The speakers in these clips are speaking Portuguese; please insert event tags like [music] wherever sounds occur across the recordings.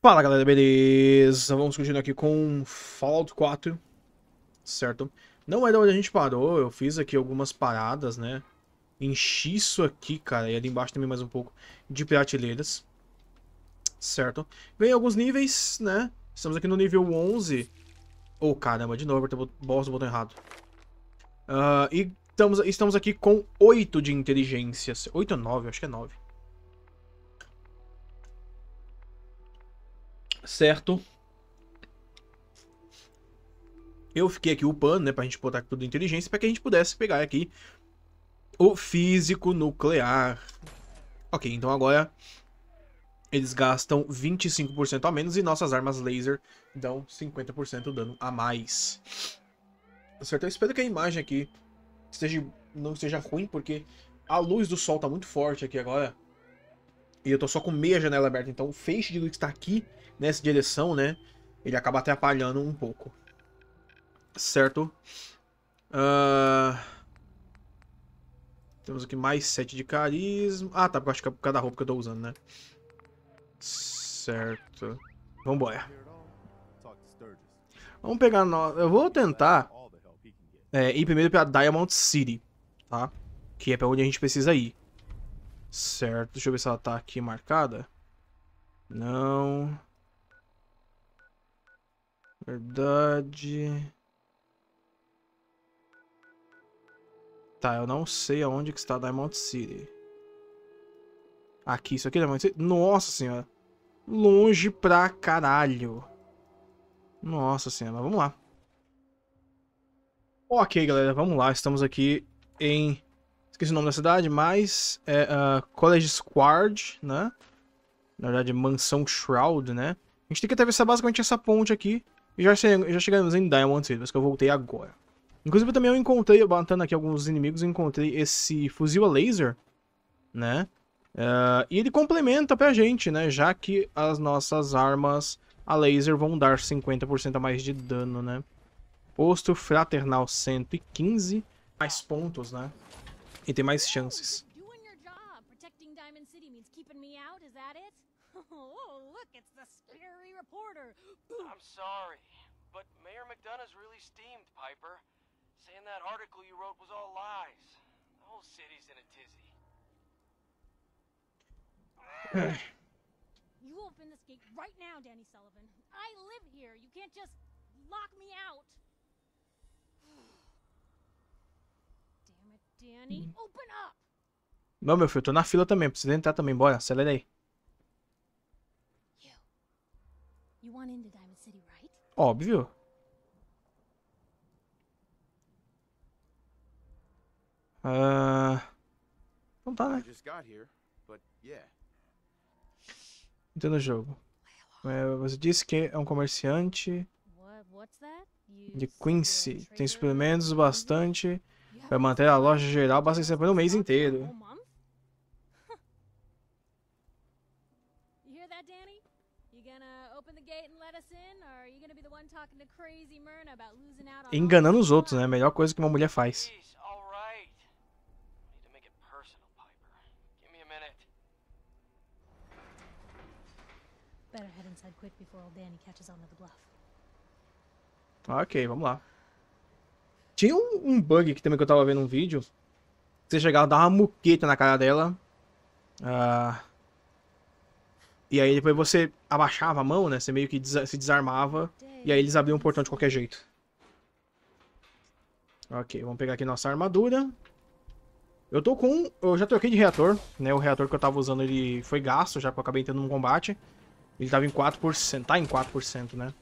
Fala galera, beleza? Vamos continuar aqui com Fallout 4, certo? Não é da onde a gente parou, eu fiz aqui algumas paradas, né? Enchi isso aqui, cara, e ali embaixo também mais um pouco de prateleiras, certo? vem alguns níveis, né? Estamos aqui no nível 11. Oh, caramba, de novo, bosta o botão errado. Uh, e estamos, estamos aqui com 8 de inteligência, 8 ou 9, acho que é 9. certo? Eu fiquei aqui upando, né, pra gente botar tudo inteligência, para que a gente pudesse pegar aqui o físico nuclear. Ok, então agora eles gastam 25% a menos e nossas armas laser dão 50% dano a mais. Tá certo? Eu espero que a imagem aqui esteja, não seja ruim, porque a luz do sol tá muito forte aqui agora. E eu tô só com meia janela aberta, então o feixe de luz que tá aqui nessa direção, né? Ele acaba atrapalhando um pouco. Certo? Uh... Temos aqui mais 7 de carisma. Ah, tá. Acho que é por causa da roupa que eu tô usando, né? Certo. Vambora. Vamos pegar... No... Eu vou tentar é, ir primeiro pra Diamond City, tá? Que é pra onde a gente precisa ir. Certo. Deixa eu ver se ela tá aqui marcada. Não. Verdade. Tá, eu não sei aonde que está Diamond City. Aqui, isso aqui é Diamond City? Nossa senhora. Longe pra caralho. Nossa senhora, mas vamos lá. Ok, galera, vamos lá. Estamos aqui em... Esqueci o nome da cidade, mas... É uh, College Squad, né? Na verdade, Mansão Shroud, né? A gente tem que atravessar basicamente essa ponte aqui. E já, já chegamos em Diamond mas que eu voltei agora. Inclusive também eu encontrei, batendo aqui alguns inimigos, encontrei esse fuzil a laser, né? Uh, e ele complementa pra gente, né? Já que as nossas armas a laser vão dar 50% a mais de dano, né? Posto fraternal 115, mais pontos, né? E tem mais chances. reporter. I'm sorry, but Mayor McDonough's really steamed, Piper. Saying that article you wrote was all lies. The whole city's in a tizzy. [sighs] you open this gate right now, Danny Sullivan. I live here. You can't just lock me out. [sighs] Damn it, Danny. Mm. Open up. Não, meu filho, tô na fila também. Preciso entrar também. Bora, acelera aí. into Diamond City, right? Óbvio. Ah, uh... Então tá, né? Entrando no jogo. É, você disse que é um comerciante de Quincy. Tem suplementos bastante para manter a loja geral abastecida um mês inteiro. enganando os outros, né? A melhor coisa que uma mulher faz. Ok, vamos lá. Tinha um, um, bug aqui também que eu tava vendo um vídeo. Você chegava, dava uma muqueta na cara dela. Uh, e aí depois você abaixava a mão, né? Você meio que des se desarmava. E aí eles abriam o portão de qualquer jeito. Ok, vamos pegar aqui nossa armadura. Eu tô com... Eu já troquei de reator, né? O reator que eu tava usando, ele foi gasto, já que eu acabei entrando num combate. Ele tava em 4%, tá em 4%, né?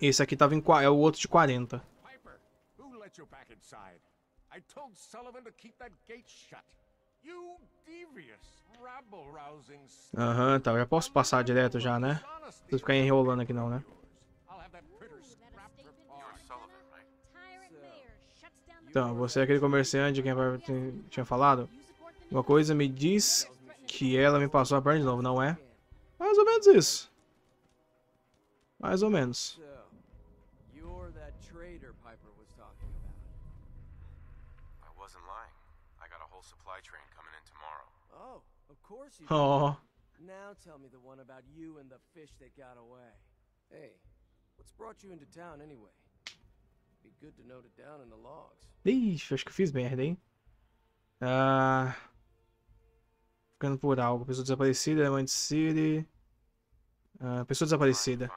Esse aqui tava em... é o outro de 40. Piper, Sullivan gate shut. You devious, rabble-rousing... Aham, tá, eu já posso passar direto já, né? Não precisa ficar enrolando aqui não, né? Então, você é aquele comerciante que tinha falado? Uma coisa me diz que ela me passou a perna de novo, não é? Mais ou menos isso. Mais ou menos. Oh. oh. Now tell me the one about you and the fish that got away. Hey, what's brought you into town anyway? Ixi, acho que fiz merda, hein? Ah, ficando por algo. Pessoa desaparecida, Diamond City. Ah, pessoa desaparecida.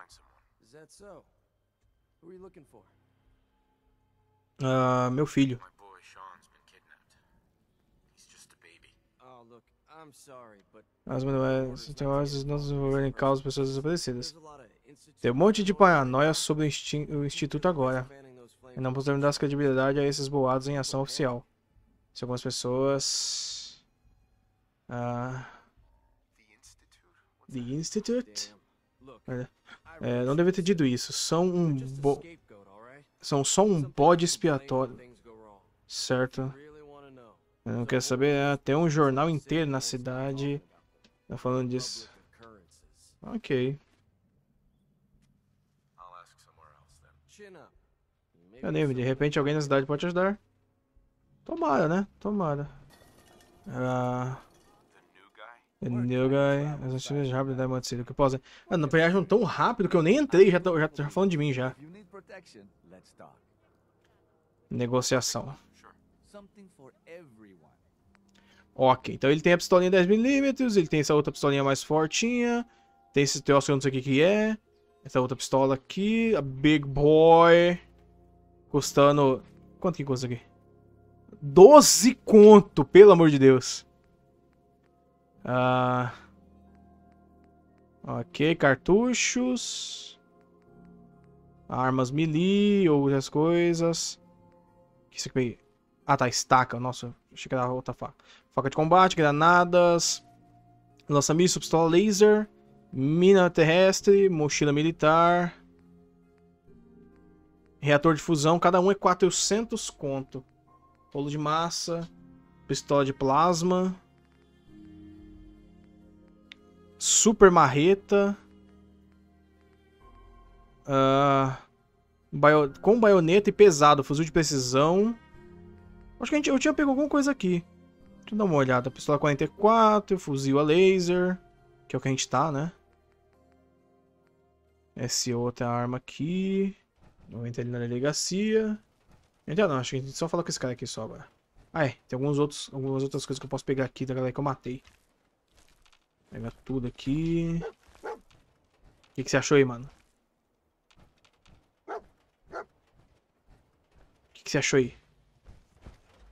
Ah, meu filho. Oh, As manuais é, teóricas não se envolverem em causa de pessoas desaparecidas. Tem um monte de paranoia sobre o, o Instituto agora e é não podemos dar credibilidade a esses boatos em ação oficial. Se algumas pessoas... Ah... The Institute? É, não deve ter dito isso. São um bo... São só um bode expiatório. Certo. Eu não quero saber. É, tem um jornal inteiro na cidade tá falando disso. Ok. Meu amigo, de repente alguém na cidade pode ajudar. Tomara, né? Tomara. Ah... The new guy. As notícias rápidas né, da Diamond City. O que posso... Mano, não viajam tão rápido que eu nem entrei. Já tô, já tô falando de mim, já. Negociação. Ok, então ele tem a pistolinha 10mm, ele tem essa outra pistolinha mais fortinha, tem esse troço eu não sei o que que é, essa outra pistola aqui, a Big Boy. Custando... Quanto que custa aqui? 12 conto, pelo amor de Deus. Ah... Ok, cartuchos. Armas melee, outras coisas. O que isso aqui peguei? Ah tá, estaca. Nossa, achei que era outra faca. Faca de combate, granadas. Lança-míssil, pistola laser. Mina terrestre, mochila militar. Reator de fusão, cada um é 400 conto. Bolo de massa, pistola de plasma. Super marreta. Uh, baio, com baioneta e pesado, fuzil de precisão. Acho que a gente, eu tinha pego alguma coisa aqui. Deixa eu dar uma olhada. Pistola 44, fuzil a laser, que é o que a gente tá, né? Essa outra arma aqui. Vamos entrar ali na delegacia. Entra ah, não, acho que a gente só fala com esse cara aqui só agora. Ah, é. Tem alguns outros, algumas outras coisas que eu posso pegar aqui da galera que eu matei. Pega tudo aqui. O que, que você achou aí, mano? O que, que você achou aí?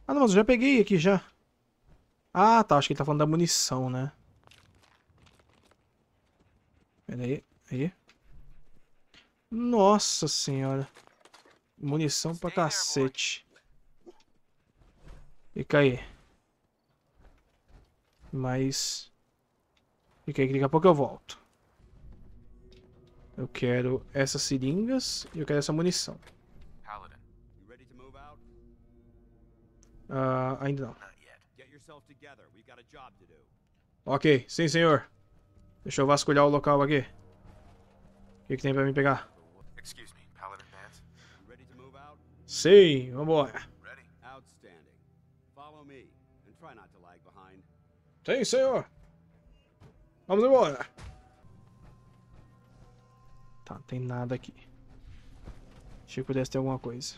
Ah, não, mas eu já peguei aqui já. Ah, tá. Acho que ele tá falando da munição, né? Pera aí. Aí. Nossa senhora. Munição pra cacete. Fica aí. Mas... Fica aí que daqui a pouco eu volto. Eu quero essas seringas e eu quero essa munição. Uh, ainda não. Ok, sim senhor. Deixa eu vasculhar o local aqui. O que, que tem pra mim pegar? Sim, vambora. Sim, senhor. Vamos embora. Tá, não tem nada aqui. Achei que pudesse ter alguma coisa.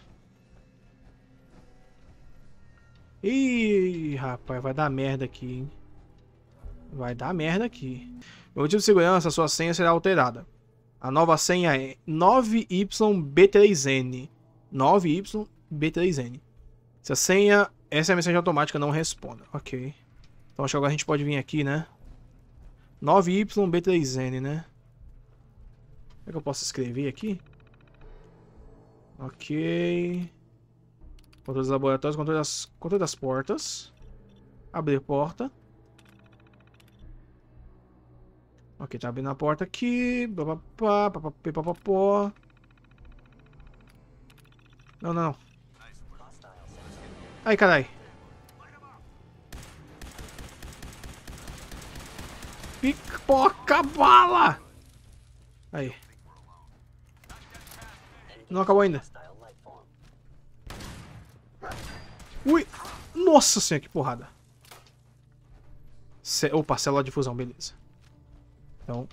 Ih, rapaz, vai dar merda aqui, hein? Vai dar merda aqui. Meu motivo de segurança, sua senha será alterada. A nova senha é 9YB3N. 9YB3N. Se a senha. Essa é a mensagem automática, não responda. Ok. Então acho que agora a gente pode vir aqui, né? 9YB3N, né? Será é que eu posso escrever aqui? Ok. Controle dos laboratórios, controle das, controle das portas. Abrir porta. Ok, tá abrindo a porta aqui. Papapá, Não, não, não. Ai, carai. Pipoca bala! Aí. Não acabou ainda. Ui! Nossa senhora, que porrada. C Opa, célula de fusão, beleza. Então,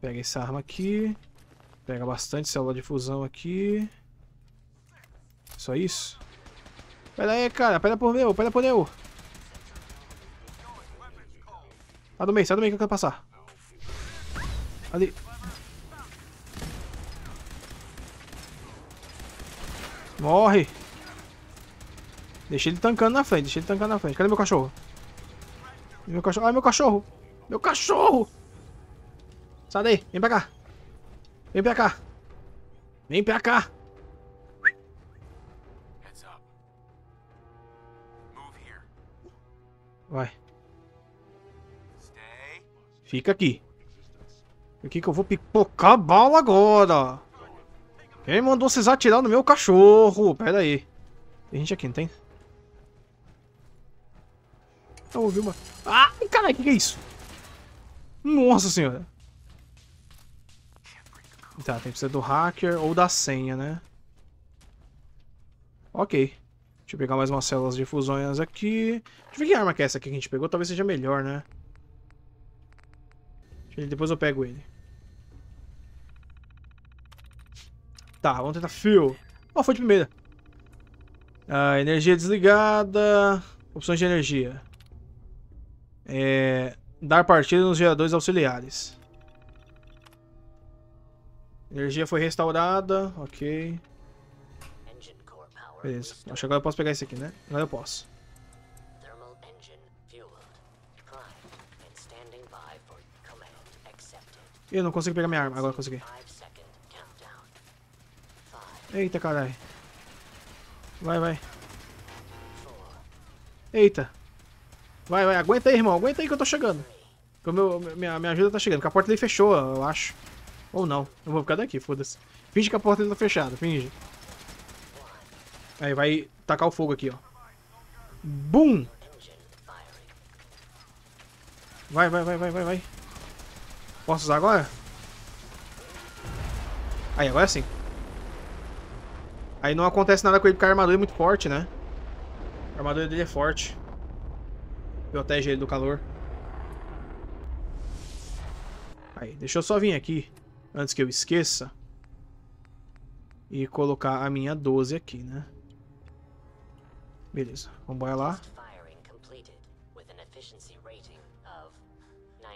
pega essa arma aqui. Pega bastante célula de fusão aqui. Só isso? Pera aí, cara. Pera por meu, pera por meu. Sai tá do meio, sai tá do meio que eu quero passar. Ali. Morre. Deixei ele tancando na frente, deixei ele tancando na frente. Cadê meu cachorro? Meu cachorro. Ai, meu cachorro! Meu cachorro! Sai daí. Vem pra cá. Vem pra cá. Vem pra cá. Vai. Fica aqui. Aqui que eu vou pipocar bala agora. Quem mandou vocês atirar no meu cachorro? Pera aí. Tem gente aqui, não tem? Eu tá, ouvi uma... Ai, caralho, o que é isso? Nossa senhora. Tá, tem que ser do hacker ou da senha, né? Ok. Deixa eu pegar mais umas células de fusões aqui. Deixa eu ver que arma que é essa aqui que a gente pegou. Talvez seja melhor, né? Depois eu pego ele. Tá, vamos tentar fio. Ó, oh, foi de primeira. Ah, energia desligada. Opções de energia. É, dar partida nos geradores auxiliares. Energia foi restaurada, ok. Beleza. Acho que agora eu posso pegar esse aqui, né? Agora eu posso. Eu não consigo pegar minha arma, agora consegui. Eita, caralho. Vai, vai. Eita. Vai, vai, aguenta aí, irmão. Aguenta aí que eu tô chegando. Meu, minha, minha ajuda tá chegando, porque a porta dele fechou, eu acho. Ou não. Eu vou ficar daqui, foda-se. Finge que a porta ainda tá fechada, finge. Aí vai tacar o fogo aqui, ó. Bum! Vai, vai, vai, vai, vai, vai. Posso usar agora? Aí, agora sim. Aí não acontece nada com ele porque a armadura é muito forte, né? A armadura dele é forte. Protege ele do calor. Aí, deixa eu só vir aqui. Antes que eu esqueça. E colocar a minha 12 aqui, né? Beleza, vamos lá.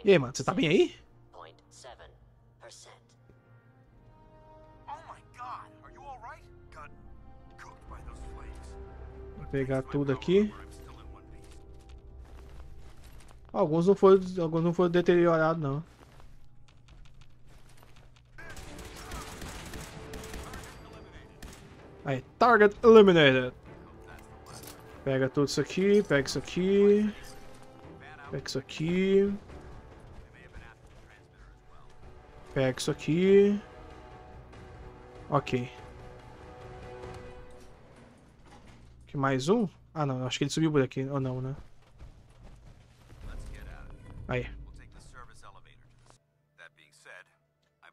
E aí, mano, você tá bem aí? Oh Vou pegar tudo aqui. Alguns não foram, alguns não foram deteriorados, não. Aí, target eliminated. Pega tudo isso aqui, pega isso aqui. Pega isso aqui. Pega isso aqui. Ok. Aqui mais um? Ah não, acho que ele subiu por aqui, ou não, né? Aí.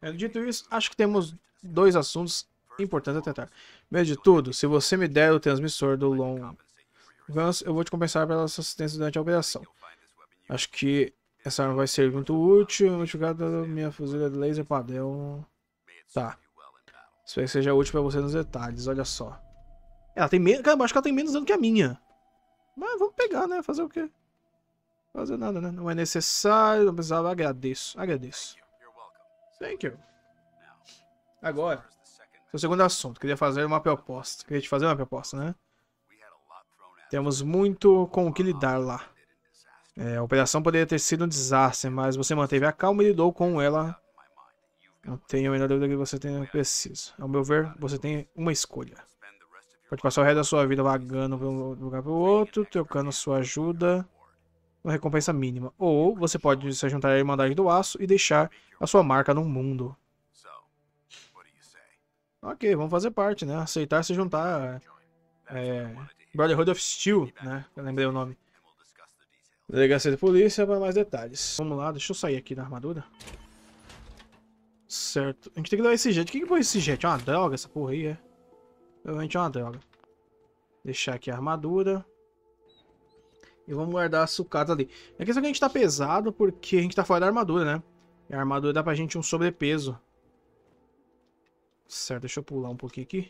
É, dito isso, acho que temos dois assuntos Importante é tentar. Primeiro de tudo, se você me der o transmissor do Long Guns, eu vou te compensar pela sua assistência durante a operação. Acho que essa arma vai ser muito útil. da minha fuzilha de laser padrão. Tá. Espero que seja útil pra você nos detalhes, olha só. Ela tem menos. Cara, acho que ela tem menos dano que a minha. Mas vamos pegar, né? Fazer o quê? Fazer nada, né? Não é necessário, não precisava. Agradeço, agradeço. Thank you. Agora. Seu é segundo assunto, queria fazer uma proposta. Queria te fazer uma proposta, né? Temos muito com o que lidar lá. É, a operação poderia ter sido um desastre, mas você manteve a calma e lidou com ela. Não tenho a menor dúvida que você tenha preciso. Ao meu ver, você tem uma escolha. Pode passar o resto da sua vida vagando de um lugar para o outro, trocando sua ajuda uma recompensa mínima. Ou você pode se juntar à Irmandade do Aço e deixar a sua marca no mundo. Ok, vamos fazer parte, né? Aceitar se juntar. É, é, Brotherhood of Steel, né? Eu lembrei o nome. Delegacia de polícia para mais detalhes. Vamos lá, deixa eu sair aqui da armadura. Certo. A gente tem que dar esse jet. O que, que foi esse jet? É uma droga essa porra aí, é? Provavelmente é uma droga. Deixar aqui a armadura. E vamos guardar a sucata ali. É questão que a gente tá pesado porque a gente tá fora da armadura, né? E a armadura dá pra gente um sobrepeso. Certo, deixa eu pular um pouquinho aqui.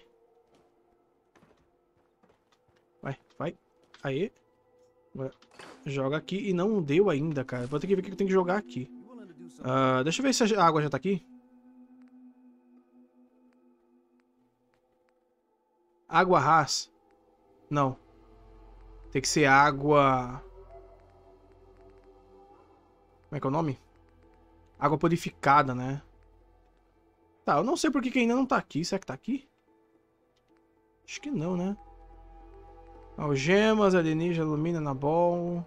Vai, vai. Aí. Joga aqui. E não deu ainda, cara. Vou ter que ver o que eu tenho que jogar aqui. Uh, deixa eu ver se a água já tá aqui. Água ras. Não. Tem que ser água... Como é que é o nome? Água purificada, né? Tá, eu não sei por que ainda não tá aqui. Será que tá aqui? Acho que não, né? Algemas, alienígena, alumina, anabol.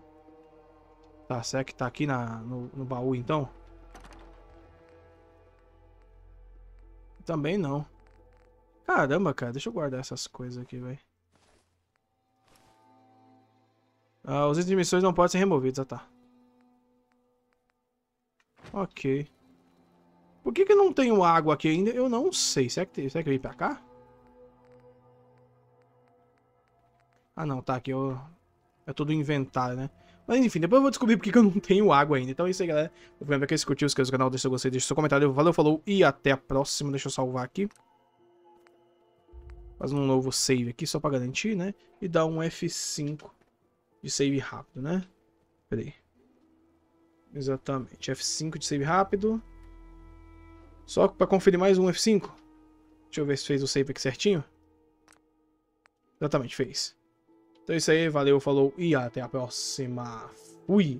Tá, será que tá aqui na, no, no baú então? Também não. Caramba, cara, deixa eu guardar essas coisas aqui, velho. Ah, os itens de missões não podem ser removidos, ah tá. Ok. Por que que não tenho água aqui ainda? Eu não sei. Será que, tem... Será que eu vim pra cá? Ah, não. Tá, aqui eu... É tudo inventário, né? Mas enfim, depois eu vou descobrir porque eu não tenho água ainda. Então é isso aí, galera. Eu lembro que se curtiu, inscreva-se no canal, deixa seu gostei, deixa seu comentário. Valeu, falou e até a próxima. Deixa eu salvar aqui. Fazer um novo save aqui, só pra garantir, né? E dar um F5 de save rápido, né? Pera aí. Exatamente. F5 de save rápido. Só para conferir mais um F5. Deixa eu ver se fez o save aqui certinho. Exatamente, fez. Então é isso aí, valeu, falou e até a próxima. Fui!